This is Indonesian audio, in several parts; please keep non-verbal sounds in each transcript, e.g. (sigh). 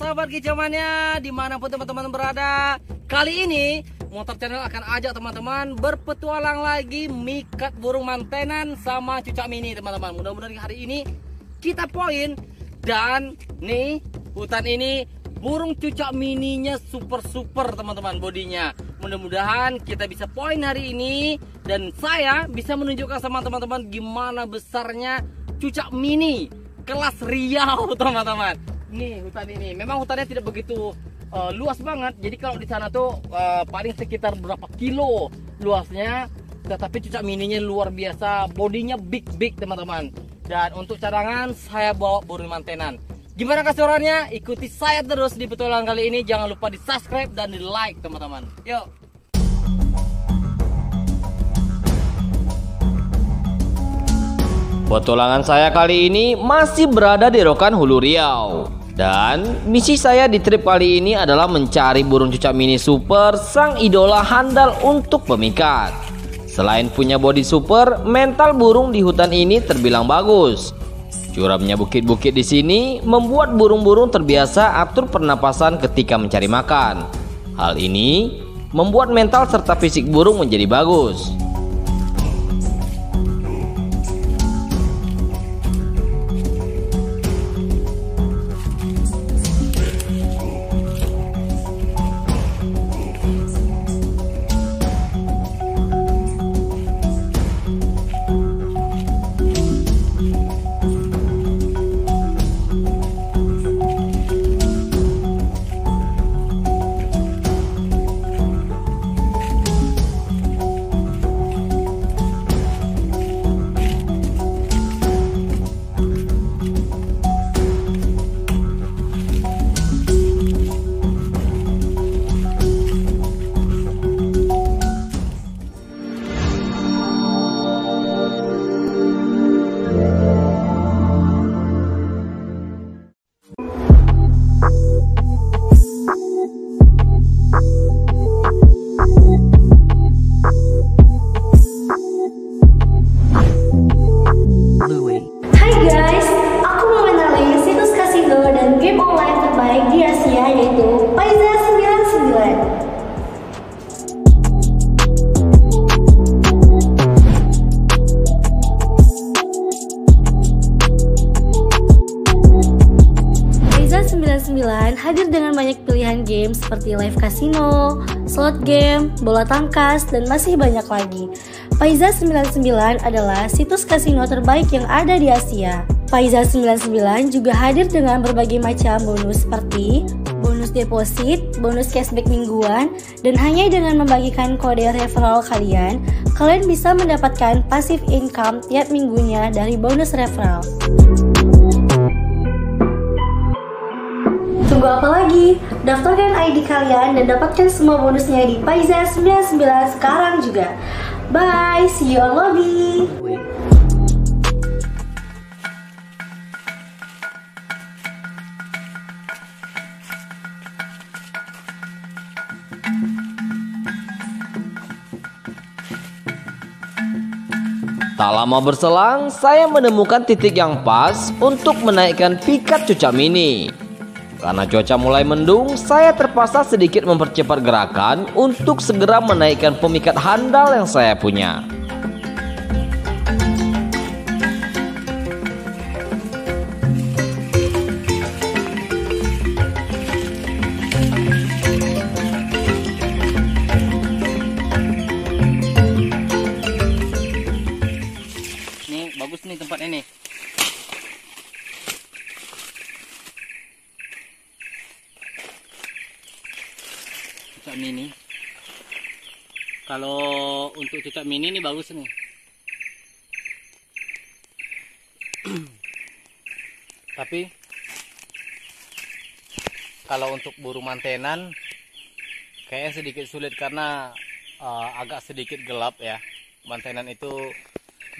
sahabat kicamannya dimanapun teman-teman berada Kali ini Motor Channel akan ajak teman-teman berpetualang lagi Mikat burung mantenan sama cucak mini teman-teman Mudah-mudahan hari ini kita poin Dan nih hutan ini burung cucak mininya super-super teman-teman bodinya Mudah-mudahan kita bisa poin hari ini Dan saya bisa menunjukkan sama teman-teman gimana besarnya cucak mini kelas Riau (laughs) teman-teman nih hutan ini memang hutannya tidak begitu uh, luas banget jadi kalau di sana tuh uh, paling sekitar berapa kilo luasnya tetapi cucak mininya luar biasa bodinya big big teman-teman dan untuk cadangan saya bawa burung mantenan gimana kasurannya? ikuti saya terus di petualangan kali ini jangan lupa di subscribe dan di like teman-teman yuk Petualangan saya kali ini masih berada di Rokan Hulu Riau. Dan misi saya di trip kali ini adalah mencari burung cucak mini super sang idola handal untuk pemikat. Selain punya body super, mental burung di hutan ini terbilang bagus. Curamnya bukit-bukit di sini membuat burung-burung terbiasa atur pernapasan ketika mencari makan. Hal ini membuat mental serta fisik burung menjadi bagus. bola tangkas, dan masih banyak lagi. Paiza 99 adalah situs kasino terbaik yang ada di Asia. Paiza 99 juga hadir dengan berbagai macam bonus seperti bonus deposit, bonus cashback mingguan, dan hanya dengan membagikan kode referral kalian, kalian bisa mendapatkan passive income tiap minggunya dari bonus referral. Tunggu apa lagi? Daftarkan ID kalian dan dapatkan semua bonusnya di Paiza 99 sekarang juga. Bye, see you on lobby. Tak lama berselang, saya menemukan titik yang pas untuk menaikkan pikat cucak mini. Karena cuaca mulai mendung, saya terpaksa sedikit mempercepat gerakan untuk segera menaikkan pemikat handal yang saya punya. Tuh mini ini bagus nih. (clears throat) Tapi kalau untuk burung mantenan kayaknya sedikit sulit karena uh, agak sedikit gelap ya. Mantenan itu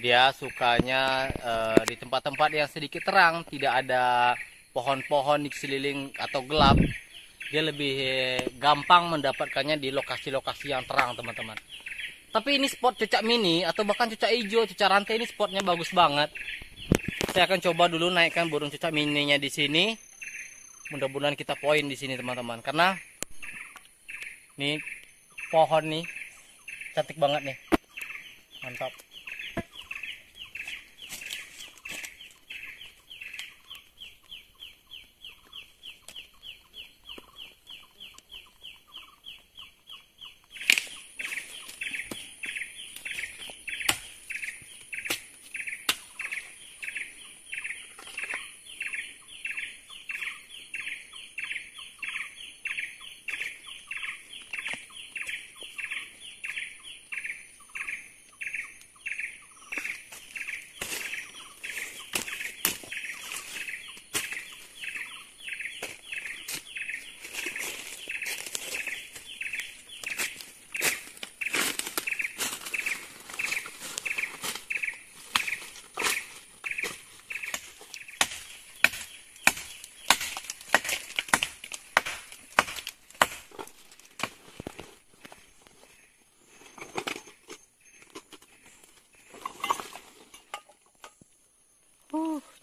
dia sukanya uh, di tempat-tempat yang sedikit terang, tidak ada pohon-pohon di seliling atau gelap. Dia lebih eh, gampang mendapatkannya di lokasi-lokasi yang terang, teman-teman. Tapi ini spot cecak mini atau bahkan cecak hijau, cecak rantai ini spotnya bagus banget. Saya akan coba dulu naikkan burung cecak mininya di sini. Mudah-mudahan kita poin di sini teman-teman karena ini pohon nih cantik banget nih. Mantap.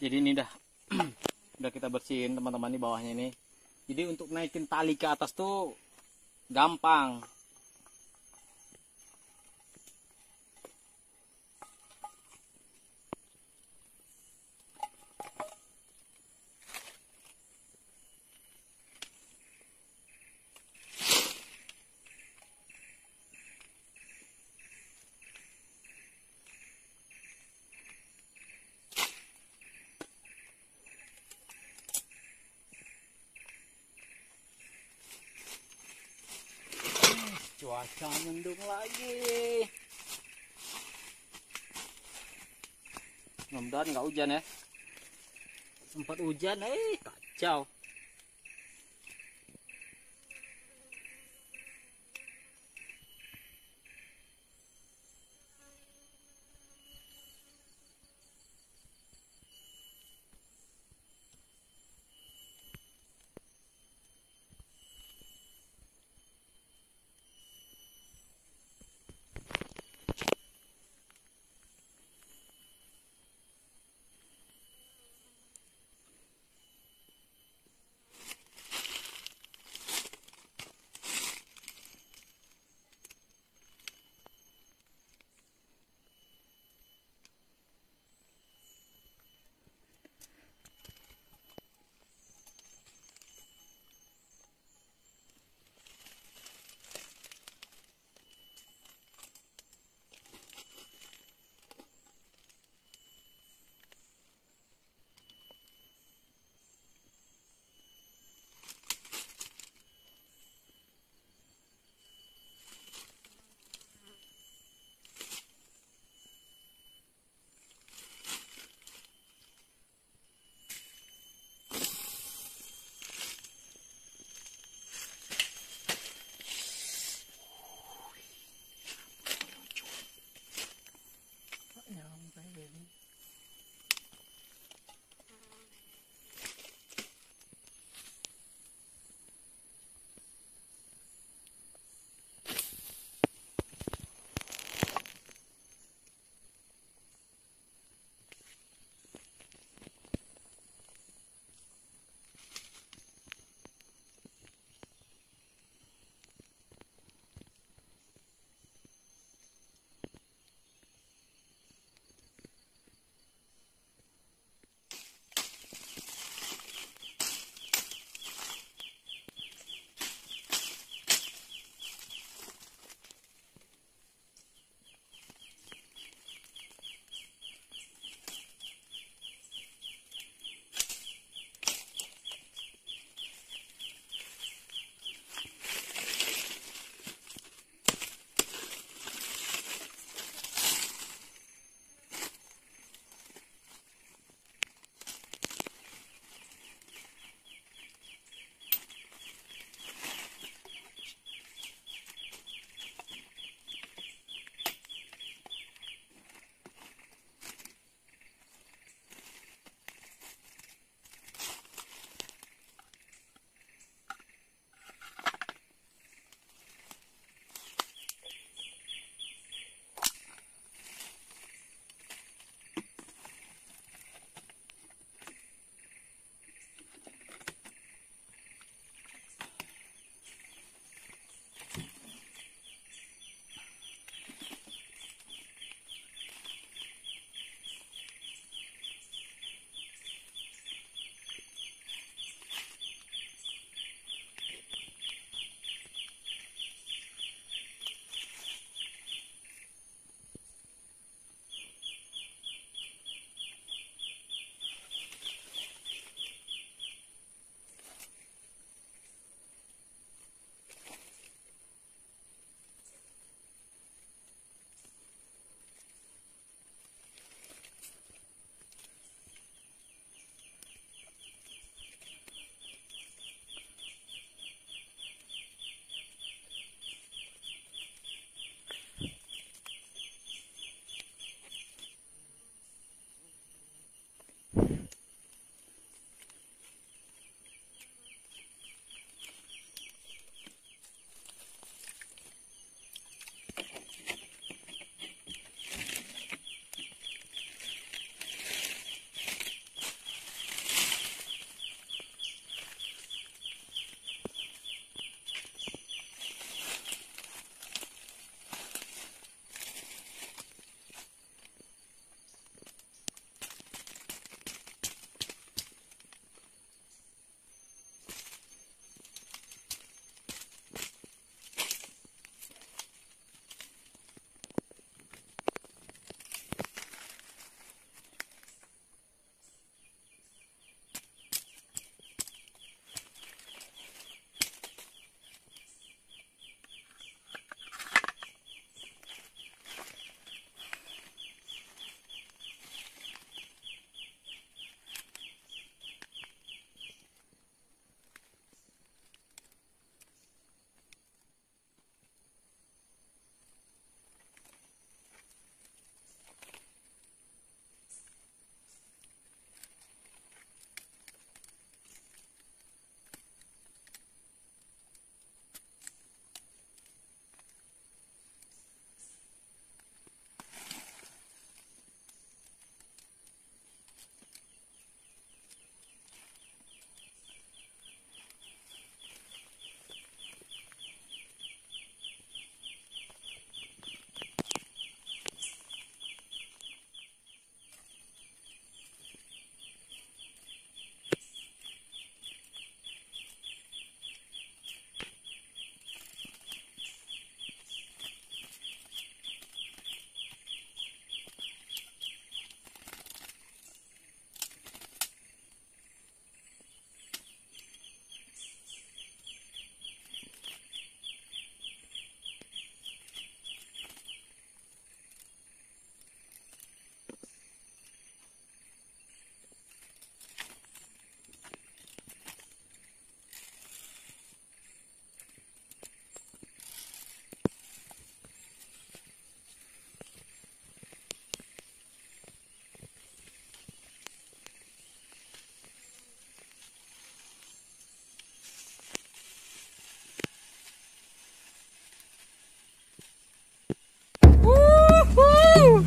jadi ini dah (clears throat) udah kita bersihin teman-teman di bawahnya ini jadi untuk naikin tali ke atas tuh gampang cuaca mendung lagi mudah-mudahan nggak hujan ya sempat hujan eh kacau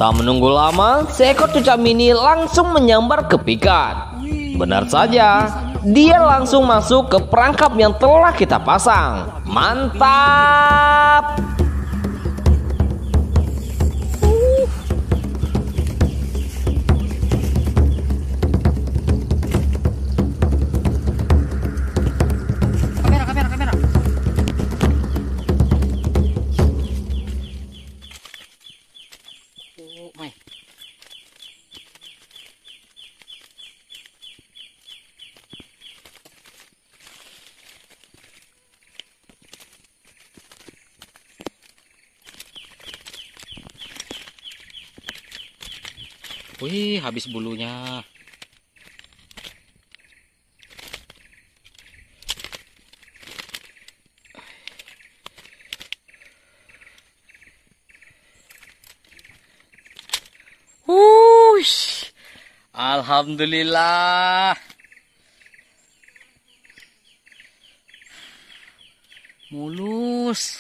Tak menunggu lama, seekor cucak mini langsung menyambar ke pikat. Benar saja, dia langsung masuk ke perangkap yang telah kita pasang. Mantap! Wih, habis bulunya. Wush. Alhamdulillah. Mulus.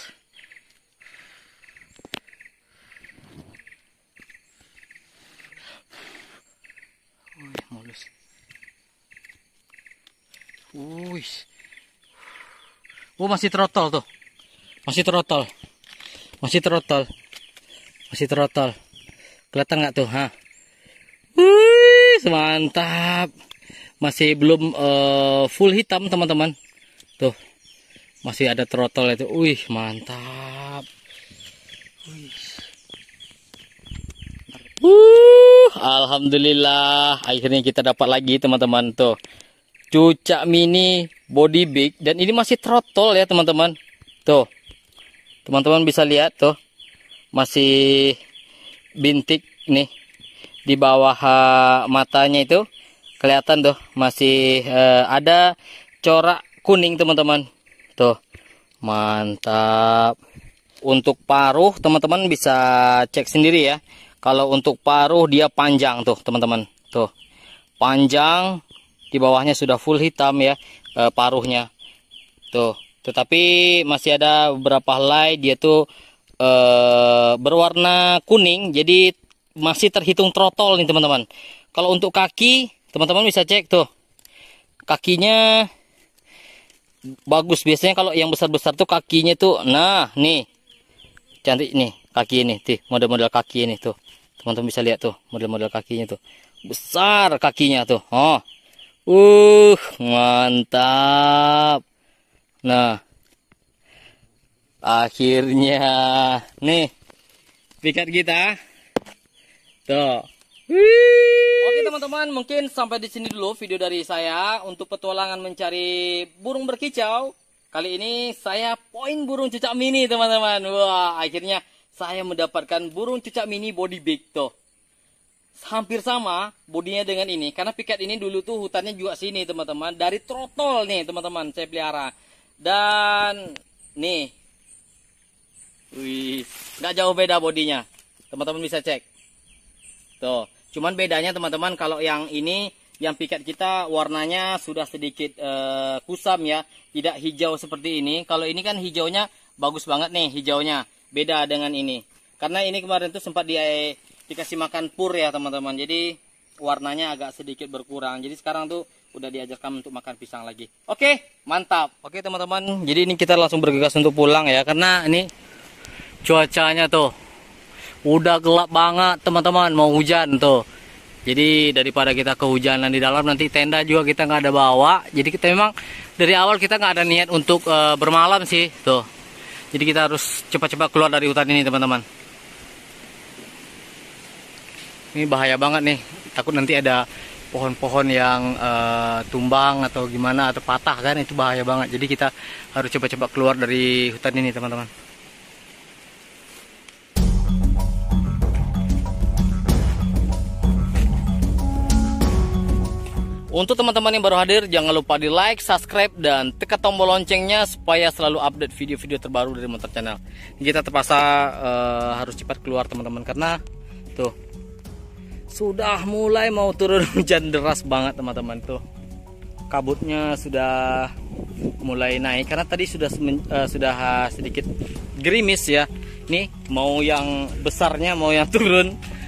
masih trotol tuh. Masih trotol. Masih trotol. Masih trotol. Kelihatan nggak tuh, ha? Wih, mantap. Masih belum uh, full hitam, teman-teman. Tuh. Masih ada trotol itu. Wih, mantap. Wih. Uh, alhamdulillah akhirnya kita dapat lagi teman-teman tuh cucak mini body big dan ini masih trotol ya teman-teman tuh teman-teman bisa lihat tuh masih bintik nih di bawah eh, matanya itu kelihatan tuh masih uh, ada corak kuning teman-teman tuh mantap untuk paruh teman-teman bisa cek sendiri ya kalau untuk paruh dia panjang tuh teman-teman tuh panjang di bawahnya sudah full hitam ya e, paruhnya tuh tetapi masih ada beberapa helai dia tuh e, berwarna kuning jadi masih terhitung trotol nih teman-teman kalau untuk kaki teman-teman bisa cek tuh kakinya bagus biasanya kalau yang besar-besar tuh kakinya tuh nah nih cantik nih kaki ini tuh model-model kaki ini tuh teman-teman bisa lihat tuh model-model kakinya tuh besar kakinya tuh oh Uh, mantap. Nah, akhirnya nih pikat kita. Tuh. Oke teman-teman, mungkin sampai di sini dulu video dari saya untuk petualangan mencari burung berkicau. Kali ini saya poin burung cucak mini teman-teman. Wah, akhirnya saya mendapatkan burung cucak mini body big tuh hampir sama bodinya dengan ini karena piket ini dulu tuh hutannya juga sini teman-teman dari trotol nih teman-teman saya pelihara dan nih wih nggak jauh beda bodinya teman-teman bisa cek tuh cuman bedanya teman-teman kalau yang ini yang piket kita warnanya sudah sedikit uh, kusam ya tidak hijau seperti ini kalau ini kan hijaunya bagus banget nih hijaunya beda dengan ini karena ini kemarin tuh sempat di dikasih makan pur ya teman-teman jadi warnanya agak sedikit berkurang jadi sekarang tuh udah diajarkan untuk makan pisang lagi oke mantap oke teman-teman jadi ini kita langsung bergegas untuk pulang ya karena ini cuacanya tuh udah gelap banget teman-teman mau hujan tuh jadi daripada kita kehujanan di dalam nanti tenda juga kita nggak ada bawa. Jadi kita memang dari awal kita nggak ada niat untuk uh, bermalam sih tuh. Jadi kita harus cepat-cepat keluar dari hutan ini teman-teman ini bahaya banget nih takut nanti ada pohon-pohon yang uh, tumbang atau gimana atau patah kan itu bahaya banget jadi kita harus coba-coba keluar dari hutan ini teman-teman Untuk teman-teman yang baru hadir, jangan lupa di like, subscribe, dan tekan tombol loncengnya supaya selalu update video-video terbaru dari Motor Channel. Kita terpaksa uh, harus cepat keluar teman-teman karena tuh sudah mulai mau turun (laughs) hujan deras banget teman-teman tuh kabutnya sudah mulai naik karena tadi sudah uh, sudah sedikit gerimis ya nih mau yang besarnya mau yang (laughs) turun